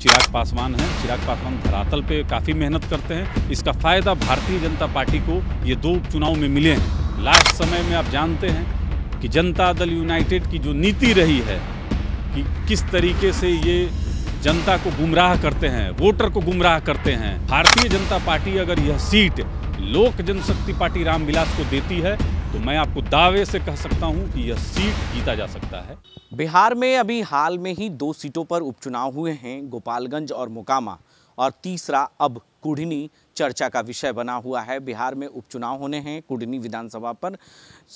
चिराग पासवान हैं चिराग पासवान धरातल पे काफ़ी मेहनत करते हैं इसका फ़ायदा भारतीय जनता पार्टी को ये दो चुनाव में मिले हैं लास्ट समय में आप जानते हैं कि जनता दल यूनाइटेड की जो नीति रही है कि किस तरीके से ये जनता को गुमराह करते हैं वोटर को गुमराह करते हैं भारतीय जनता पार्टी अगर यह सीट लोक जनशक्ति पार्टी रामविलास को देती है तो मैं आपको दावे से कह सकता हूं कि यह सीट जीता जा सकता है बिहार में अभी हाल में ही दो सीटों पर उपचुनाव हुए हैं गोपालगंज और मोकामा और तीसरा अब कुढ़नी चर्चा का विषय बना हुआ है बिहार में उपचुनाव होने हैं कुडनी विधानसभा पर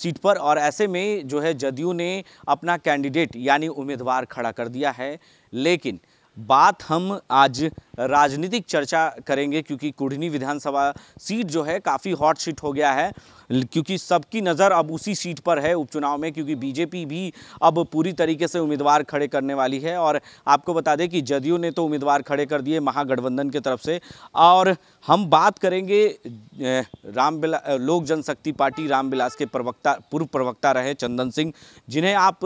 सीट पर और ऐसे में जो है जदयू ने अपना कैंडिडेट यानी उम्मीदवार खड़ा कर दिया है लेकिन बात हम आज राजनीतिक चर्चा करेंगे क्योंकि कुढ़नी विधानसभा सीट जो है काफ़ी हॉट सीट हो गया है क्योंकि सबकी नज़र अब उसी सीट पर है उपचुनाव में क्योंकि बीजेपी भी अब पूरी तरीके से उम्मीदवार खड़े करने वाली है और आपको बता दें कि जदयू ने तो उम्मीदवार खड़े कर दिए महागठबंधन की तरफ से और हम बात करेंगे राम लोक जनशक्ति पार्टी रामविलास के प्रवक्ता पूर्व प्रवक्ता रहे चंदन सिंह जिन्हें आप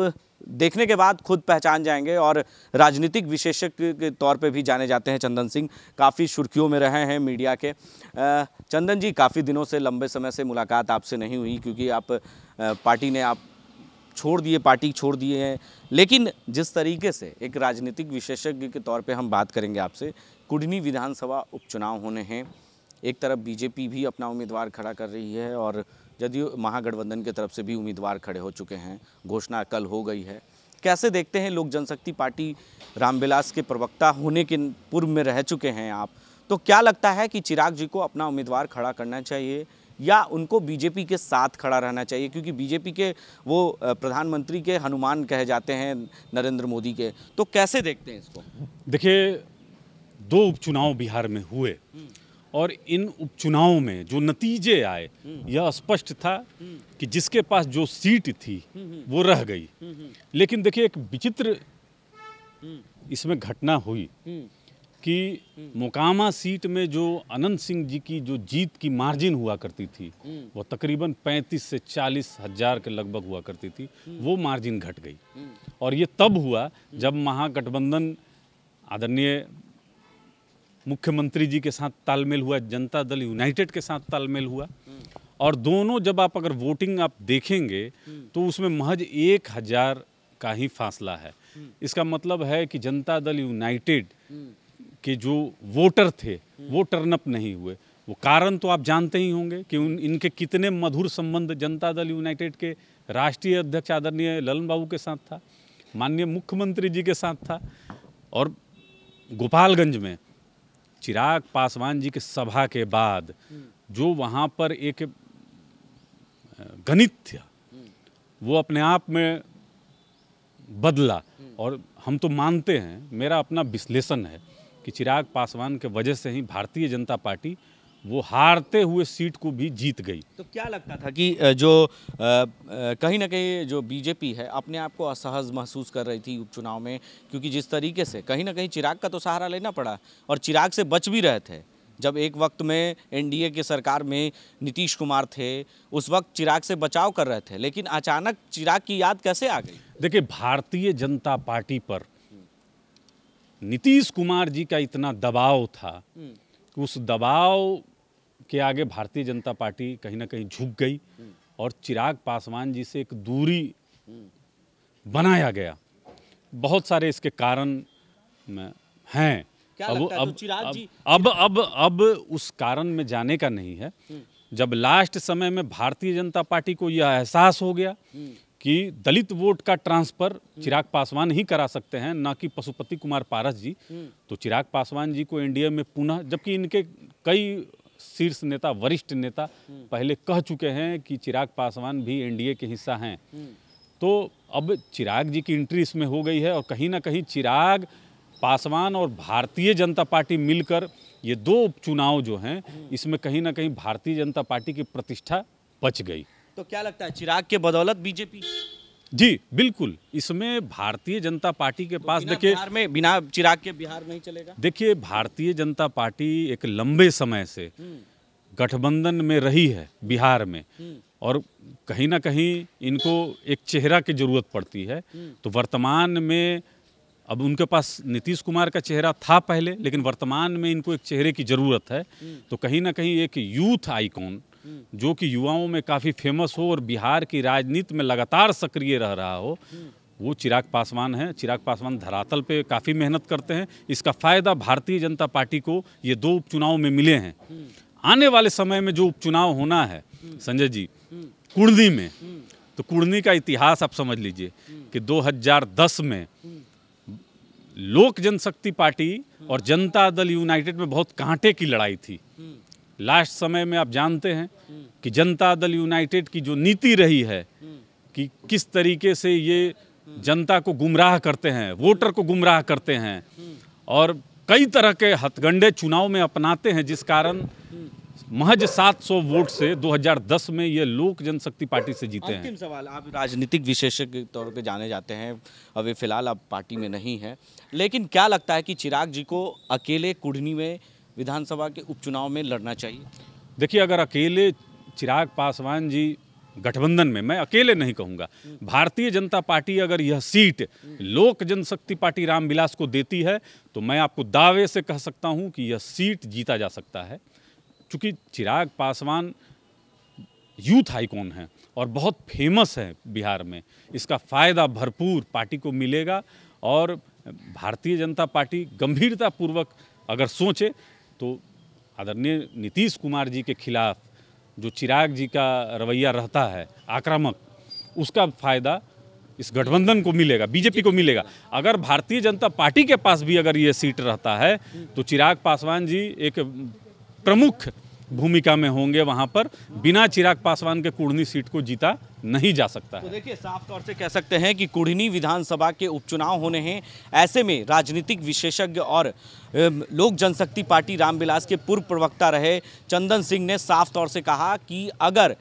देखने के बाद खुद पहचान जाएंगे और राजनीतिक विशेषज्ञ के तौर पे भी जाने जाते हैं चंदन सिंह काफ़ी सुर्खियों में रहे हैं मीडिया के चंदन जी काफ़ी दिनों से लंबे समय से मुलाकात आपसे नहीं हुई क्योंकि आप पार्टी ने आप छोड़ दिए पार्टी छोड़ दिए हैं लेकिन जिस तरीके से एक राजनीतिक विशेषज्ञ के तौर पर हम बात करेंगे आपसे कुडनी विधानसभा उपचुनाव होने हैं एक तरफ बीजेपी भी अपना उम्मीदवार खड़ा कर रही है और जदयू महागठबंधन के तरफ से भी उम्मीदवार खड़े हो चुके हैं घोषणा कल हो गई है कैसे देखते हैं लोक जनशक्ति पार्टी रामविलास के प्रवक्ता होने के पूर्व में रह चुके हैं आप तो क्या लगता है कि चिराग जी को अपना उम्मीदवार खड़ा करना चाहिए या उनको बीजेपी के साथ खड़ा रहना चाहिए क्योंकि बीजेपी के वो प्रधानमंत्री के हनुमान कहे जाते हैं नरेंद्र मोदी के तो कैसे देखते हैं इसको देखिए दो उपचुनाव बिहार में हुए हम्म। और इन उपचुनावों में जो नतीजे आए हम्म। यह स्पष्ट था हम्म। कि जिसके पास जो सीट थी हम्म, वो रह गई लेकिन देखिए एक विचित्र इसमें घटना हुई कि मोकामा सीट में जो अनंत सिंह जी की जो जीत की मार्जिन हुआ करती थी वो तकरीबन 35 से चालीस हजार के लगभग हुआ करती थी वो मार्जिन घट गई और ये तब हुआ जब महागठबंधन आदरणीय मुख्यमंत्री जी के साथ तालमेल हुआ जनता दल यूनाइटेड के साथ तालमेल हुआ हम्म। और दोनों जब आप अगर वोटिंग आप देखेंगे हम्म। तो उसमें महज एक हज़ार का ही फासला है हम्म। इसका मतलब है कि जनता दल यूनाइटेड के जो वोटर थे वो टर्नअप नहीं हुए वो कारण तो आप जानते ही होंगे कि उन इनके कितने मधुर संबंध जनता दल यूनाइटेड के राष्ट्रीय अध्यक्ष आदरणीय ललन बाबू के साथ था माननीय मुख्यमंत्री जी के साथ था और गोपालगंज में चिराग पासवान जी के सभा के बाद जो वहाँ पर एक गणित था वो अपने आप में बदला और हम तो मानते हैं मेरा अपना विश्लेषण है कि चिराग पासवान के वजह से ही भारतीय जनता पार्टी वो हारते हुए सीट को भी जीत गई तो क्या लगता था कि जो कहीं ना कहीं जो बीजेपी है अपने आप को असहज महसूस कर रही थी उपचुनाव में क्योंकि जिस तरीके से कहीं ना कहीं चिराग का तो सहारा लेना पड़ा और चिराग से बच भी रहे थे जब एक वक्त में एनडीए के सरकार में नीतीश कुमार थे उस वक्त चिराग से बचाव कर रहे थे लेकिन अचानक चिराग की याद कैसे आ गई देखिए भारतीय जनता पार्टी पर नीतीश कुमार जी का इतना दबाव था हम्म। उस दबाव के आगे भारतीय जनता पार्टी कहीं ना कहीं झुक गई और चिराग पासवान जी से एक दूरी बनाया गया बहुत सारे इसके कारण हैं अब तो अब, चिराग अब, जी? अब अब अब उस कारण में जाने का नहीं है जब लास्ट समय में भारतीय जनता पार्टी को यह एहसास हो गया कि दलित वोट का ट्रांसफर चिराग पासवान ही करा सकते हैं ना कि पशुपति कुमार पारस जी तो चिराग पासवान जी को एनडीए में पुनः जबकि इनके कई शीर्ष नेता वरिष्ठ नेता हम्म। पहले कह चुके हैं कि चिराग पासवान भी एनडीए के हिस्सा हैं हम्म। तो अब चिराग जी की एंट्री इसमें हो गई है और कहीं ना कहीं चिराग पासवान और भारतीय जनता पार्टी मिलकर ये दो उपचुनाव जो हैं हम्म। इसमें कहीं ना कहीं भारतीय जनता पार्टी की प्रतिष्ठा बच गई तो क्या लगता है चिराग के बदौलत बीजेपी जी बिल्कुल इसमें भारतीय जनता पार्टी के तो पास देखिए बिहार में बिना चिराग के बिहार नहीं चलेगा देखिए भारतीय जनता पार्टी एक लंबे समय से हम्म। गठबंधन में रही है बिहार में हम्म। और कहीं ना कहीं इनको एक चेहरा की ज़रूरत पड़ती है हम्म। तो वर्तमान में अब उनके पास नीतीश कुमार का चेहरा था पहले लेकिन वर्तमान में इनको एक चेहरे की ज़रूरत है तो कहीं ना कहीं एक यूथ आइकॉन हम्म। जो कि युवाओं में काफ़ी फेमस हो और बिहार की राजनीति में लगातार सक्रिय रह रहा हो हम्म। वो चिराग पासवान हैं चिराग पासवान धरातल पे काफ़ी मेहनत करते हैं इसका फ़ायदा भारतीय जनता पार्टी को ये दो उपचुनाव में मिले हैं हम्म। आने वाले समय में जो उपचुनाव होना है संजय जी कुर्नी में तो कुर्नी का इतिहास आप समझ लीजिए कि 2010 में लोक जनशक्ति पार्टी और जनता दल यूनाइटेड में बहुत कांटे की लड़ाई थी लास्ट समय में आप जानते हैं हम्म। कि जनता दल यूनाइटेड की जो नीति रही है हम्म। कि किस तरीके से ये हम्म। जनता को गुमराह करते हैं वोटर को गुमराह करते हैं और कई तरह के हथगंडे चुनाव में अपनाते हैं जिस कारण महज 700 वोट से 2010 में ये लोक जनशक्ति पार्टी से जीते हैं अंतिम सवाल आप राजनीतिक विशेषज्ञ तौर पे जाने जाते हैं अभी फिलहाल आप पार्टी में नहीं हैं लेकिन क्या लगता है कि चिराग जी को अकेले कुढ़नी में विधानसभा के उपचुनाव में लड़ना चाहिए देखिए अगर अकेले चिराग पासवान जी गठबंधन में मैं अकेले नहीं कहूँगा भारतीय जनता पार्टी अगर यह सीट लोक जनशक्ति पार्टी रामविलास को देती है तो मैं आपको दावे से कह सकता हूँ कि यह सीट जीता जा सकता है चूँकि चिराग पासवान यूथ आइकॉन है और बहुत फेमस है बिहार में इसका फ़ायदा भरपूर पार्टी को मिलेगा और भारतीय जनता पार्टी गंभीरतापूर्वक अगर सोचे तो आदरणीय नीतीश कुमार जी के खिलाफ जो चिराग जी का रवैया रहता है आक्रामक उसका फायदा इस गठबंधन को मिलेगा बीजेपी को मिलेगा अगर भारतीय जनता पार्टी के पास भी अगर ये सीट रहता है तो चिराग पासवान जी एक प्रमुख भूमिका में होंगे वहाँ पर बिना चिराग पासवान के कुढ़नी सीट को जीता नहीं जा सकता है तो देखिए साफ तौर से कह सकते हैं कि कुढ़नी विधानसभा के उपचुनाव होने हैं ऐसे में राजनीतिक विशेषज्ञ और लोक जनशक्ति पार्टी रामविलास के पूर्व प्रवक्ता रहे चंदन सिंह ने साफ तौर से कहा कि अगर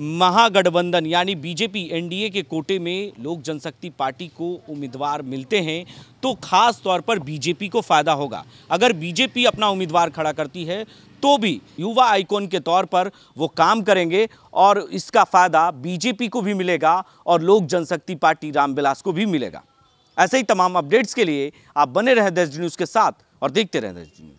महागठबंधन यानी बीजेपी एनडीए के कोटे में लोक जनशक्ति पार्टी को उम्मीदवार मिलते हैं तो खास तौर पर बीजेपी को फ़ायदा होगा अगर बीजेपी अपना उम्मीदवार खड़ा करती है तो भी युवा आइकॉन के तौर पर वो काम करेंगे और इसका फ़ायदा बीजेपी को भी मिलेगा और लोक जनशक्ति पार्टी रामविलास को भी मिलेगा ऐसे ही तमाम अपडेट्स के लिए आप बने रहें दस न्यूज़ के साथ और देखते रहें दस न्यूज़